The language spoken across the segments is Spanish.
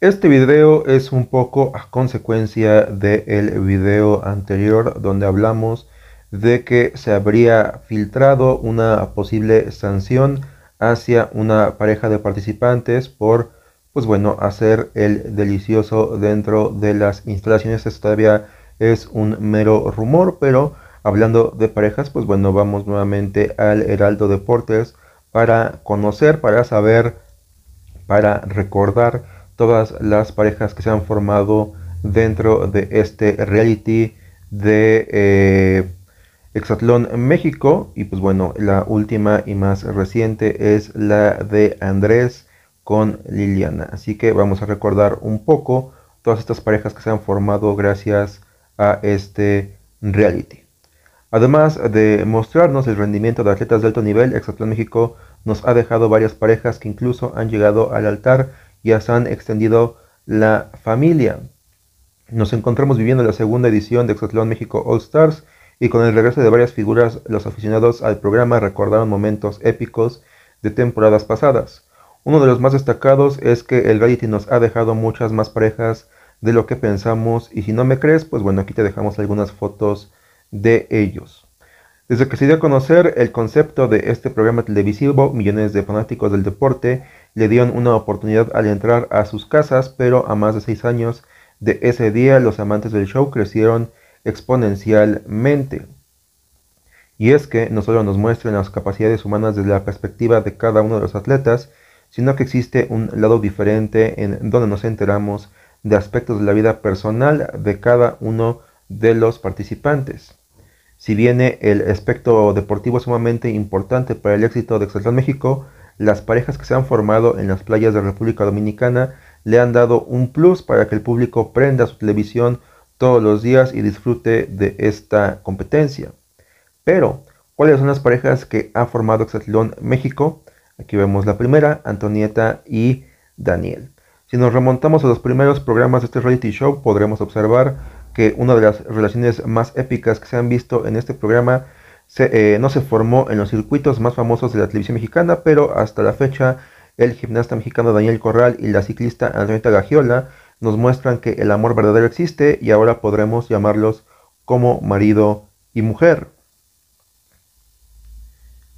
Este video es un poco a consecuencia del video anterior donde hablamos de que se habría filtrado una posible sanción hacia una pareja de participantes por, pues bueno, hacer el delicioso dentro de las instalaciones. Esto todavía es un mero rumor, pero hablando de parejas, pues bueno, vamos nuevamente al Heraldo Deportes para conocer, para saber, para recordar todas las parejas que se han formado dentro de este reality de eh, Exatlón México. Y pues bueno, la última y más reciente es la de Andrés con Liliana. Así que vamos a recordar un poco todas estas parejas que se han formado gracias a este reality. Además de mostrarnos el rendimiento de atletas de alto nivel, Exatlón México nos ha dejado varias parejas que incluso han llegado al altar ya se han extendido la familia. Nos encontramos viviendo la segunda edición de Exatlón México All Stars y con el regreso de varias figuras, los aficionados al programa recordaron momentos épicos de temporadas pasadas. Uno de los más destacados es que el reality nos ha dejado muchas más parejas de lo que pensamos y si no me crees, pues bueno, aquí te dejamos algunas fotos de ellos. Desde que se dio a conocer el concepto de este programa televisivo, millones de fanáticos del deporte le dieron una oportunidad al entrar a sus casas, pero a más de seis años de ese día los amantes del show crecieron exponencialmente. Y es que no solo nos muestran las capacidades humanas desde la perspectiva de cada uno de los atletas, sino que existe un lado diferente en donde nos enteramos de aspectos de la vida personal de cada uno de los participantes. Si bien el aspecto deportivo es sumamente importante para el éxito de Exaltar México, las parejas que se han formado en las playas de República Dominicana le han dado un plus para que el público prenda su televisión todos los días y disfrute de esta competencia. Pero, ¿cuáles son las parejas que ha formado Exatlón México? Aquí vemos la primera, Antonieta y Daniel. Si nos remontamos a los primeros programas de este reality show, podremos observar que una de las relaciones más épicas que se han visto en este programa eh, no se formó en los circuitos más famosos de la televisión mexicana, pero hasta la fecha el gimnasta mexicano Daniel Corral y la ciclista Antonieta Gagiola nos muestran que el amor verdadero existe y ahora podremos llamarlos como marido y mujer.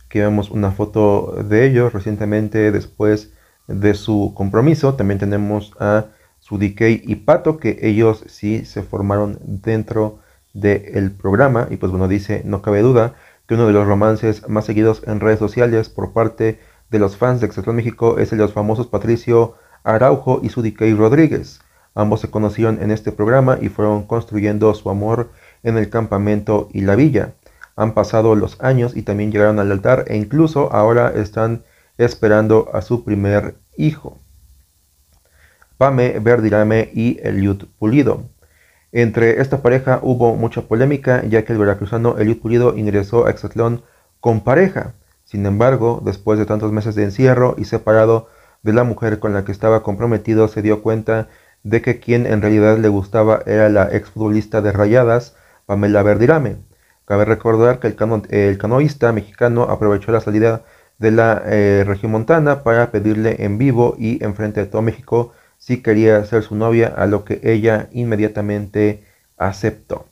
Aquí vemos una foto de ellos recientemente después de su compromiso. También tenemos a Sudikei y Pato, que ellos sí se formaron dentro de del el programa y pues bueno, dice, no cabe duda que uno de los romances más seguidos en redes sociales por parte de los fans de Excepción México es el de los famosos Patricio Araujo y Sudikey Rodríguez. Ambos se conocieron en este programa y fueron construyendo su amor en el campamento y la villa. Han pasado los años y también llegaron al altar e incluso ahora están esperando a su primer hijo. Pame Verdirame y Eliud Pulido. Entre esta pareja hubo mucha polémica, ya que el veracruzano Eliud Pulido ingresó a Exatlón con pareja. Sin embargo, después de tantos meses de encierro y separado de la mujer con la que estaba comprometido, se dio cuenta de que quien en realidad le gustaba era la exfutbolista de Rayadas, Pamela Verdirame. Cabe recordar que el, canoísta mexicano aprovechó la salida de la eh, región montana para pedirle en vivo y en frente de todo México si quería ser su novia, a lo que ella inmediatamente aceptó.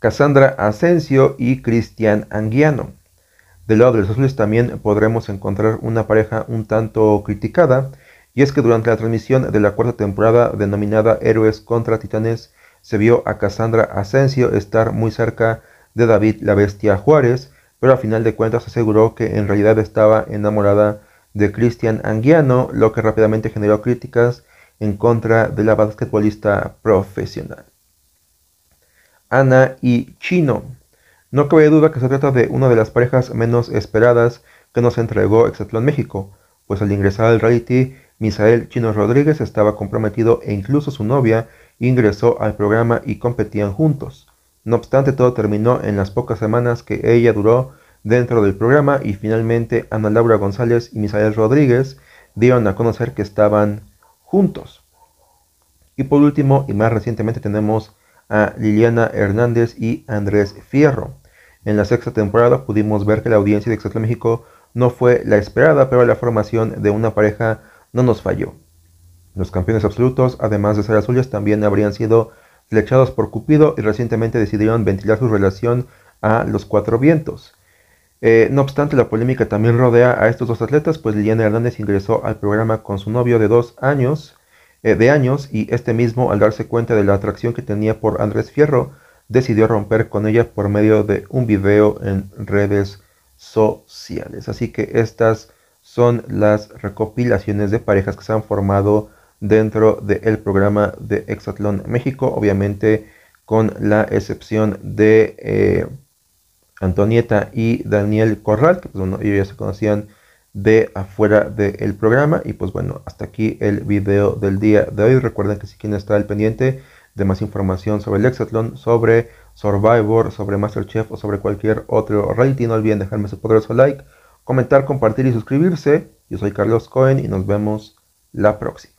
Cassandra Asensio y Cristian Anguiano. Del lado de los azules también podremos encontrar una pareja un tanto criticada, y es que durante la transmisión de la cuarta temporada denominada Héroes contra Titanes, se vio a Cassandra Asensio estar muy cerca de David la Bestia Juárez, pero a final de cuentas aseguró que en realidad estaba enamorada de Cristian Anguiano, lo que rápidamente generó críticas en contra de la basquetbolista profesional. Ana y Chino. No cabe duda que se trata de una de las parejas menos esperadas que nos entregó en México, pues al ingresar al reality, Misael Chino Rodríguez estaba comprometido e incluso su novia ingresó al programa y competían juntos. No obstante, todo terminó en las pocas semanas que ella duró dentro del programa y finalmente Ana Laura González y Misael Rodríguez dieron a conocer que estaban juntos. Y por último y más recientemente tenemos a Liliana Hernández y Andrés Fierro. En la sexta temporada pudimos ver que la audiencia de Exacto México no fue la esperada, pero la formación de una pareja no nos falló. Los campeones absolutos, además de ser azules, también habrían sido flechados por Cupido y recientemente decidieron ventilar su relación a los cuatro vientos. Eh, no obstante, la polémica también rodea a estos dos atletas, pues Liliana Hernández ingresó al programa con su novio de dos años, eh, de años, y este mismo, al darse cuenta de la atracción que tenía por Andrés Fierro, decidió romper con ella por medio de un video en redes sociales. Así que estas son las recopilaciones de parejas que se han formado dentro del programa de Exatlón México, obviamente con la excepción de eh, Antonieta y Daniel Corral, que pues, ellos ya se conocían de afuera del programa. Y pues bueno, hasta aquí el video del día de hoy. Recuerden que si quieren estar al pendiente de más información sobre el Exatlon sobre Survivor, sobre Masterchef o sobre cualquier otro reality, no olviden dejarme su poderoso like, comentar, compartir y suscribirse. Yo soy Carlos Cohen y nos vemos la próxima.